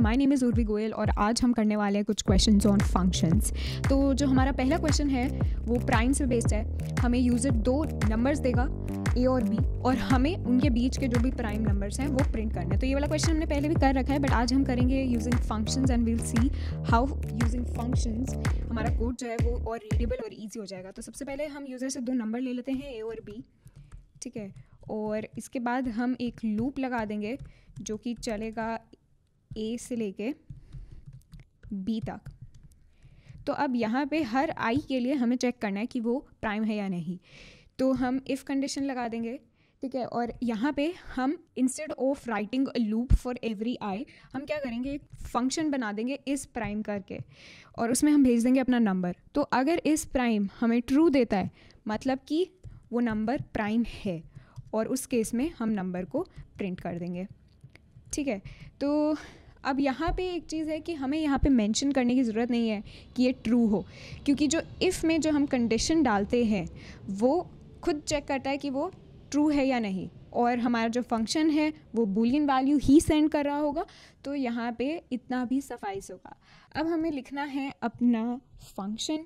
My my name is Urvi Goyal और आज हम करने वाले हैं कुछ क्वेश्चंस ऑन फंक्शंस तो जो हमारा पहला क्वेश्चन है वो प्राइम से बेस्ड है हमें यूज़र दो नंबर्स देगा ए और बी और हमें उनके बीच के जो भी प्राइम नंबर्स हैं वो प्रिंट करने हैं तो ये वाला क्वेश्चन हमने पहले भी कर रखा है बट आज हम करेंगे using functions and we'll see how using functions हमारा कोड जो है वो और रीडेबल और ईजी हो जाएगा तो सबसे पहले हम यूज़र से दो नंबर ले लेते हैं ए और बी ठीक है और इसके बाद हम एक लूप लगा देंगे जो कि चलेगा ए से लेके बी तक तो अब यहाँ पे हर आई के लिए हमें चेक करना है कि वो प्राइम है या नहीं तो हम इफ़ कंडीशन लगा देंगे ठीक है और यहाँ पे हम instead of writing loop for every I हम क्या करेंगे एक फंक्शन बना देंगे इस प्राइम करके और उसमें हम भेज देंगे अपना नंबर तो अगर इस प्राइम हमें ट्रू देता है मतलब कि वो नंबर प्राइम है और उस केस में हम नंबर को प्रिंट कर देंगे ठीक है तो अब यहाँ पे एक चीज़ है कि हमें यहाँ पे मेंशन करने की ज़रूरत नहीं है कि ये ट्रू हो क्योंकि जो इफ़ में जो हम कंडीशन डालते हैं वो खुद चेक करता है कि वो ट्रू है या नहीं और हमारा जो फंक्शन है वो बुलियन वैल्यू ही सेंड कर रहा होगा तो यहाँ पे इतना भी सफाइस होगा अब हमें लिखना है अपना फंक्शन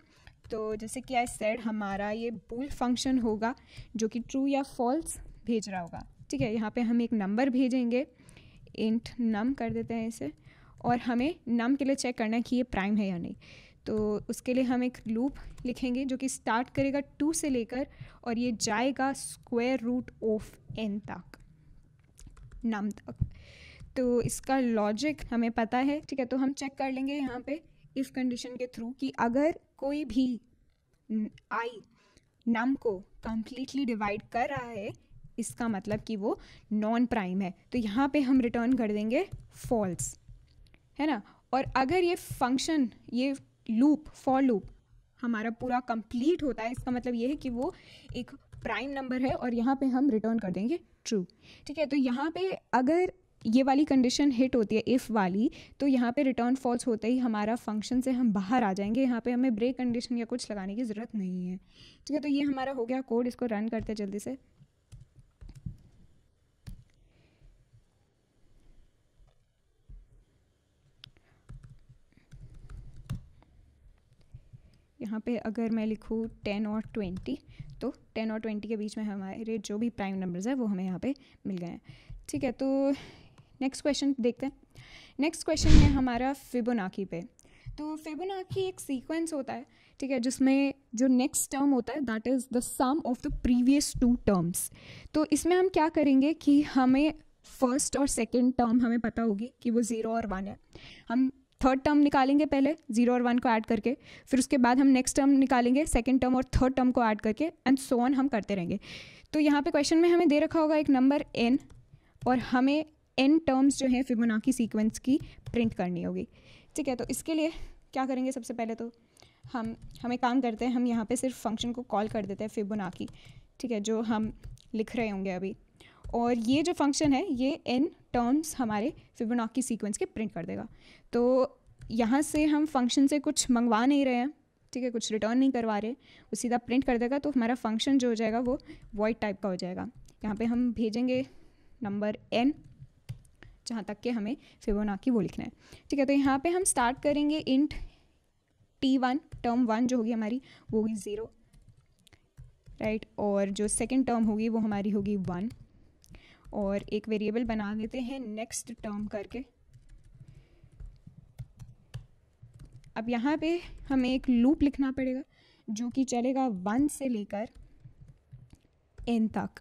तो जैसे कि आई सेड हमारा ये बुल फंक्शन होगा जो कि ट्रू या फॉल्स भेज रहा होगा ठीक है यहाँ पे हम एक नंबर भेजेंगे इंट नम कर देते हैं इसे और हमें नम के लिए चेक करना है कि ये प्राइम है या नहीं तो उसके लिए हम एक लूप लिखेंगे जो कि स्टार्ट करेगा टू से लेकर और ये जाएगा स्क्वेयर रूट ऑफ एन तक नम तक तो इसका लॉजिक हमें पता है ठीक है तो हम चेक कर लेंगे यहाँ पे इस कंडीशन के थ्रू कि अगर कोई भी आई नम को कम्प्लीटली डिवाइड कर रहा है इसका मतलब कि वो नॉन प्राइम है तो यहाँ पे हम रिटर्न कर देंगे फॉल्स है ना और अगर ये फंक्शन ये लूप फॉर लूप हमारा पूरा कंप्लीट होता है इसका मतलब ये है कि वो एक प्राइम नंबर है और यहाँ पे हम रिटर्न कर देंगे ट्रू ठीक है तो यहाँ पे अगर ये वाली कंडीशन हिट होती है इफ़ वाली तो यहाँ पे रिटर्न फॉल्स होते ही हमारा फंक्शन से हम बाहर आ जाएंगे यहाँ पे हमें ब्रेक कंडीशन या कुछ लगाने की ज़रूरत नहीं है ठीक है तो ये हमारा हो गया कोड इसको रन करते जल्दी से यहाँ पे अगर मैं लिखूँ टेन और ट्वेंटी तो टेन और ट्वेंटी के बीच में हमारे जो भी प्राइम नंबर्स हैं वो हमें यहाँ पे मिल गए हैं ठीक है तो नेक्स्ट क्वेश्चन देखते हैं नेक्स्ट क्वेश्चन है हमारा फिबोनाकी पे तो फिबोनाकी एक सीक्वेंस होता है ठीक है जिसमें जो नेक्स्ट टर्म होता है that is the sum of the previous two terms तो इसमें हम क्या करेंगे कि हमें फर्स्ट और सेकेंड टर्म हमें पता होगी कि वो ज़ीरो और वन है हम थर्ड टर्म निकालेंगे पहले जीरो और वन को ऐड करके फिर उसके बाद हम नेक्स्ट टर्म निकालेंगे सेकेंड टर्म और थर्ड टर्म को ऐड करके एंड सो ऑन हम करते रहेंगे तो यहाँ पे क्वेश्चन में हमें दे रखा होगा एक नंबर एन और हमें एन टर्म्स जो हैं फिबोनाकी सीक्वेंस की प्रिंट करनी होगी ठीक है तो इसके लिए क्या करेंगे सबसे पहले तो हम हमें काम करते हैं हम यहाँ पर सिर्फ फंक्शन को कॉल कर देते हैं फिबोनाकी ठीक है जो हम लिख रहे होंगे अभी और ये जो फंक्शन है ये एन टर्म्स हमारे फिबोनाकी सीक्वेंस के प्रिंट कर देगा तो यहाँ से हम फंक्शन से कुछ मंगवा नहीं रहे हैं ठीक है कुछ रिटर्न नहीं करवा रहे वो सीधा प्रिंट कर देगा तो हमारा फंक्शन जो हो जाएगा वो वॉइड टाइप का हो जाएगा यहाँ पे हम भेजेंगे नंबर एन जहाँ तक के हमें फिबोनाकी वो लिखना है ठीक है तो यहाँ पर हम स्टार्ट करेंगे int T one term one जो होगी हमारी वो होगी ज़ीरो राइट और जो सेकेंड टर्म होगी वो हमारी होगी वन और एक वेरिएबल बना देते हैं नेक्स्ट टर्म करके अब यहाँ पे हमें एक लूप लिखना पड़ेगा जो कि चलेगा वन से लेकर एन तक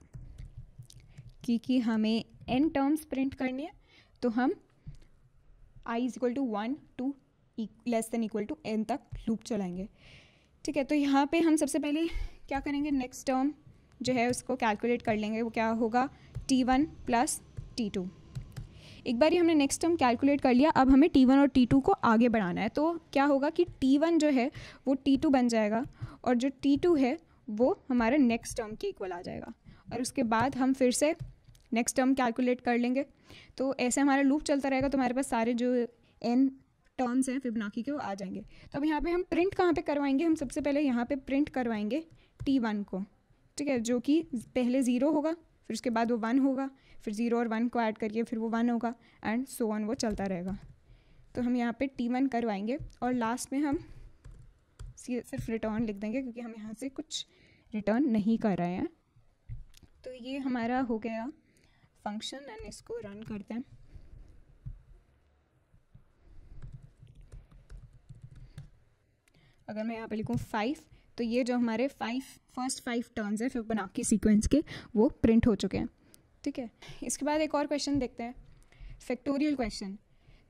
क्योंकि हमें एन टर्म्स प्रिंट करने हैं तो हम I is equal to one to less than equal to N तक लूप चलाएंगे ठीक है तो यहाँ पे हम सबसे पहले क्या करेंगे नेक्स्ट टर्म जो है उसको कैलकुलेट कर लेंगे वो क्या होगा T one plus T two एक बार ही हमने नेक्स्ट टर्म कैलकुलेट कर लिया अब हमें टी वन और टी टू को आगे बढ़ाना है तो क्या होगा कि टी वन जो है वो टी टू बन जाएगा और जो टी टू है वो हमारे नेक्स्ट टर्म के इक्वल आ जाएगा और उसके बाद हम फिर से नेक्स्ट टर्म कैलकुलेट कर लेंगे तो ऐसे हमारा लूप चलता रहेगा तो हमारे पास सारे जो एन टर्म्स हैं फिबनाकी के वो आ जाएंगे तो अब यहाँ पे हम प्रिंट कहाँ पे करवाएंगे हम सबसे पहले यहाँ पे प्रिंट करवाएंगे टी वन को ठीक है जो कि पहले ज़ीरो होगा फिर उसके बाद वो वन होगा फिर ज़ीरो और वन को ऐड करिए फिर वो वन होगा एंड सो ऑन वो चलता रहेगा तो हम यहाँ पे टी वन करवाएंगे और लास्ट में हम सिर्फ रिटर्न लिख देंगे क्योंकि हम यहाँ से कुछ रिटर्न नहीं कर रहे हैं तो ये हमारा हो गया फंक्शन एंड इसको रन करते हैं अगर मैं यहाँ पे लिखूँ फाइव तो ये जो हमारे फाइव फर्स्ट फाइव टर्न्स बना फिबोनाची सीक्वेंस के वो प्रिंट हो चुके हैं ठीक है इसके बाद एक और क्वेश्चन देखते हैं फैक्टोरियल क्वेश्चन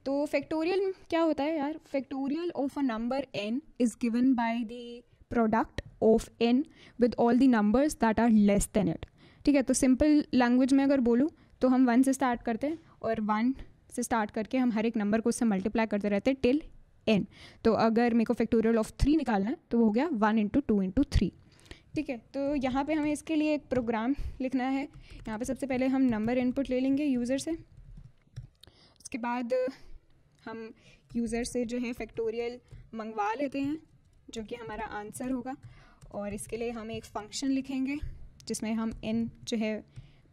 तो फैक्टोरियल क्या होता है यार factorial of a number N is given by the product of N with all the numbers that are less than it ठीक है तो सिंपल लैंग्वेज में अगर बोलूँ तो हम वन से स्टार्ट करते हैं और वन से स्टार्ट करके हम हर एक नंबर को उससे मल्टीप्लाई करते रहते हैं टिल एन तो अगर मेरे को फैक्टोरियल ऑफ थ्री निकालना है तो वो हो गया one into two into three ठीक है तो यहाँ पे हमें इसके लिए एक प्रोग्राम लिखना है यहाँ पे सबसे पहले हम नंबर इनपुट ले लेंगे यूज़र से उसके बाद हम यूज़र से जो है फैक्टोरियल मंगवा लेते हैं जो कि हमारा आंसर होगा और इसके लिए हम एक फंक्शन लिखेंगे जिसमें हम एन जो है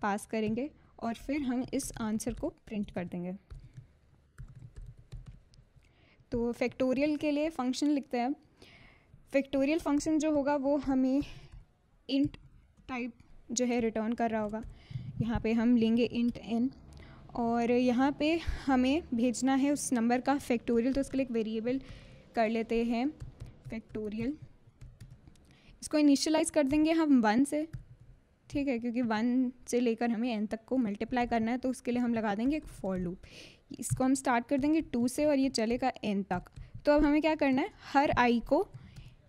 पास करेंगे और फिर हम इस आंसर को प्रिंट कर देंगे तो फैक्टोरियल के लिए फंक्शन लिखते हैं फैक्टोरियल फंक्शन जो होगा वो हमें इंट टाइप जो है रिटर्न कर रहा होगा यहाँ पे हम लेंगे इंट एन और यहाँ पे हमें भेजना है उस नंबर का फैक्टोरियल तो उसके लिए एक वेरिएबल कर लेते हैं फैक्टोरियल इसको इनिशियलाइज कर देंगे हम वन से ठीक है क्योंकि वन से लेकर हमें एन तक को मल्टीप्लाई करना है तो उसके लिए हम लगा देंगे एक फॉर लूप इसको हम स्टार्ट कर देंगे टू से और ये चलेगा एन तक तो अब हमें क्या करना है हर आई को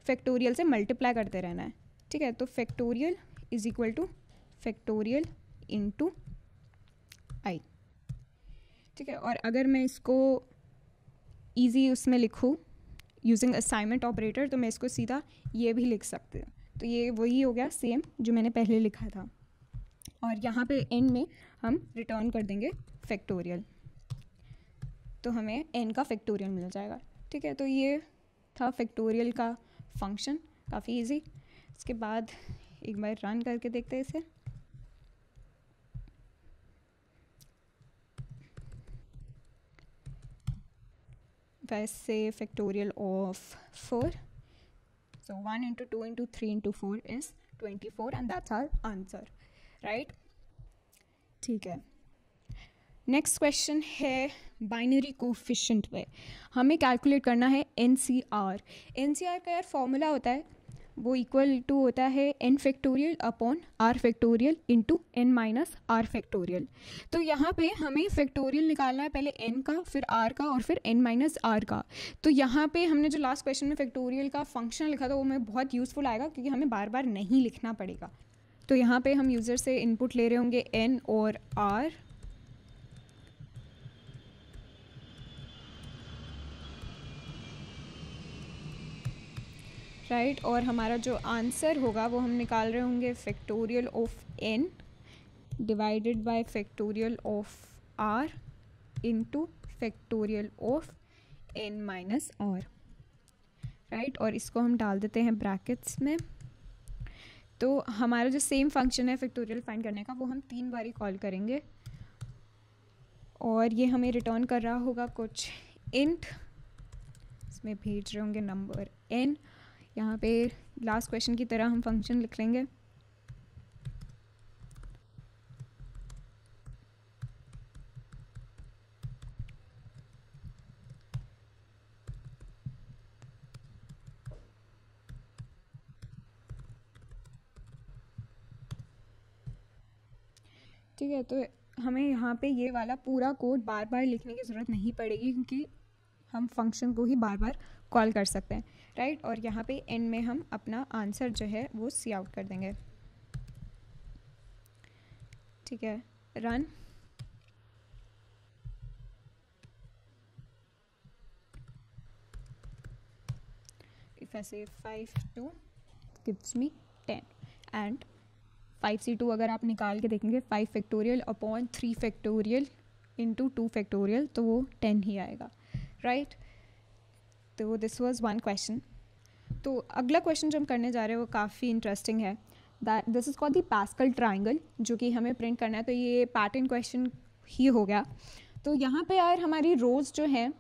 फैक्टोरियल से मल्टीप्लाई करते रहना है ठीक है तो factorial is equal to factorial to I ठीक है और अगर मैं इसको ईजी उसमें लिखूँ यूजिंग असाइनमेंट ऑपरेटर तो मैं इसको सीधा ये भी लिख सकती हूँ तो ये वही हो गया सेम जो मैंने पहले लिखा था और यहाँ पे एंड में हम रिटर्न कर देंगे फैक्टोरियल तो हमें एन का फैक्टोरियल मिल जाएगा ठीक है तो ये था फैक्टोरियल का फंक्शन काफ़ी इजी इसके बाद एक बार रन करके देखते हैं इसे वैसे factorial of four one into two into three into four is twenty four and that's our answer right ठीक है नेक्स्ट क्वेश्चन है बाइनरी कोफिशेंट पे हमें कैलकुलेट करना है N C R N C R का यार फॉर्मूला होता है वो इक्वल टू होता है N factorial upon R factorial into N minus R factorial तो यहाँ पे हमें फैक्टोरियल निकालना है पहले एन का फिर आर का और फिर एन माइनस आर का तो यहाँ पे हमने जो लास्ट क्वेश्चन में फैक्टोरियल का फंक्शन लिखा था वो हमें बहुत यूज़फुल आएगा क्योंकि हमें बार बार नहीं लिखना पड़ेगा तो यहाँ पे हम यूज़र से इनपुट ले रहे होंगे एन और आर राइट और हमारा जो आंसर होगा वो हम निकाल रहे होंगे factorial of N divided by factorial of R into factorial of N minus R right और इसको हम डाल देते हैं ब्रैकेट्स में तो हमारा जो सेम फंक्शन है फैक्टोरियल फाइंड करने का वो हम तीन बार ही कॉल करेंगे और ये हमें रिटर्न कर रहा होगा कुछ इंट इसमें भेज रहे होंगे नंबर एन यहाँ पे लास्ट क्वेश्चन की तरह हम फंक्शन लिख लेंगे ठीक है तो हमें यहाँ पे ये वाला पूरा कोड बार बार लिखने की ज़रूरत नहीं पड़ेगी क्योंकि हम फंक्शन को ही बार बार कॉल कर सकते हैं राइट और यहाँ पे एंड में हम अपना आंसर जो है वो सी आउट कर देंगे ठीक है run if I say five two gives me ten and five C two अगर आप निकाल के देखेंगे five factorial upon three factorial into two factorial तो वो टेन ही आएगा राइट right? तो दिस वॉज़ वन क्वेश्चन तो अगला क्वेश्चन जो हम करने जा रहे हैं वो काफ़ी इंटरेस्टिंग है that this is called the Pascal triangle जो कि हमें प्रिंट करना है तो ये पैटर्न क्वेश्चन ही हो गया तो यहाँ पे यार हमारी रोज़ जो है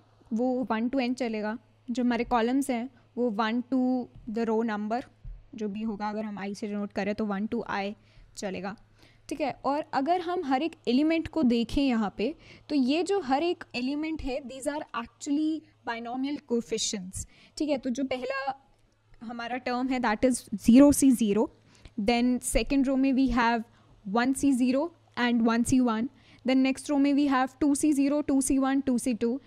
वो वन टू एन चलेगा जो हमारे कॉलम्स हैं वो one to the row number जो भी होगा अगर हम आई से नोट करें तो वन टू आई चलेगा ठीक है और अगर हम हर एक एलिमेंट को देखें यहाँ पे तो ये जो हर एक एलिमेंट है these are actually binomial coefficients ठीक है तो जो पहला हमारा टर्म है that is zero C zero then second row में we have one C zero and one C one then next row में we have two C zero two C one two C two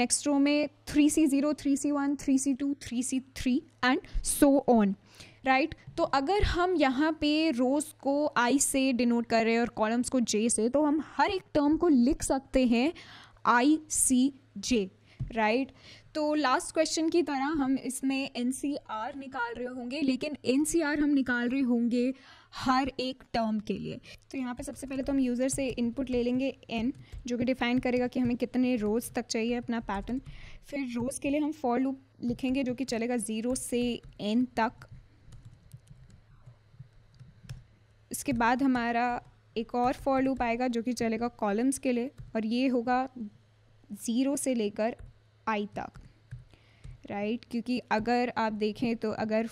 next row में three C zero three C one three C two three C three and so on right तो अगर हम यहाँ पे रोज़ को आई से denote कर रहे हैं और कॉलम्स को जे से तो हम हर एक टर्म को लिख सकते हैं आई सी जे राइट तो लास्ट क्वेश्चन की तरह हम इसमें एन निकाल रहे होंगे लेकिन एन हम निकाल रहे होंगे हर एक टर्म के लिए तो यहाँ पे सबसे पहले तो हम यूज़र से इनपुट ले लेंगे एन जो कि डिफ़ाइन करेगा कि हमें कितने रोज़ तक चाहिए अपना पैटर्न फिर रोज़ के लिए हम फॉर लूप लिखेंगे जो कि चलेगा ज़ीरो से एन तक इसके बाद हमारा एक और फॉर लूप आएगा जो कि चलेगा कॉलम्स के लिए और ये होगा ज़ीरो से लेकर आई तक राइट right? क्योंकि अगर आप देखें तो अगर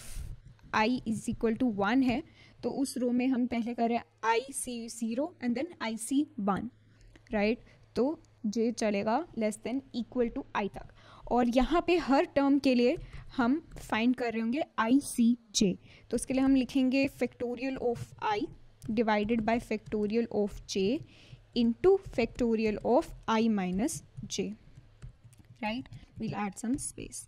I is equal to one है तो उस रो में हम पहले कर रहे हैं I C zero and then I C one right तो जे चलेगा less than equal to I तक और यहाँ पे हर टर्म के लिए हम फाइंड कर रहे होंगे आई सी जे तो उसके लिए हम लिखेंगे factorial of I divided by factorial of J into factorial of I minus J right will add some space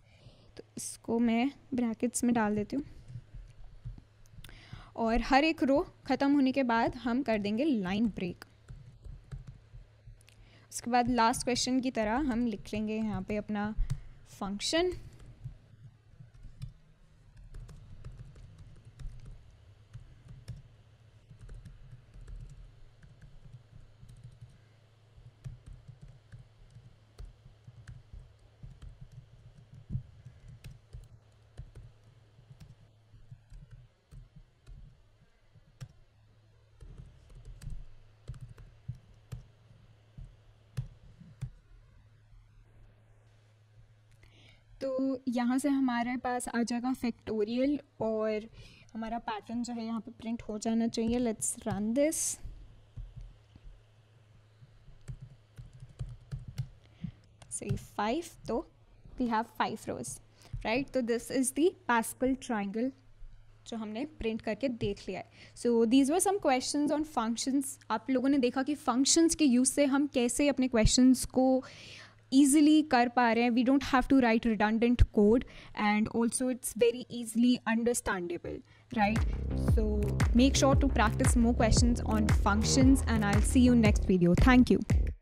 तो इसको मैं ब्रैकेट्स में डाल देती हूँ और हर एक रो ख़त्म होने के बाद हम कर देंगे लाइन ब्रेक उसके बाद लास्ट क्वेश्चन की तरह हम लिख लेंगे यहाँ पे अपना फंक्शन तो यहाँ से हमारे पास आ जाएगा फैक्टोरियल और हमारा पैटर्न जो है यहाँ पे प्रिंट हो जाना चाहिए let's run this five so we have five rows right so this is the Pascal triangle जो हमने प्रिंट करके देख लिया है so these were some question on functions आप लोगों ने देखा कि फंक्शंस के यूज़ से हम कैसे अपने क्वेश्चंस को uh, easily kar pa we don't have to write redundant code and also it's very easily understandable right so make sure to practice more questions on functions and i'll see you next video thank you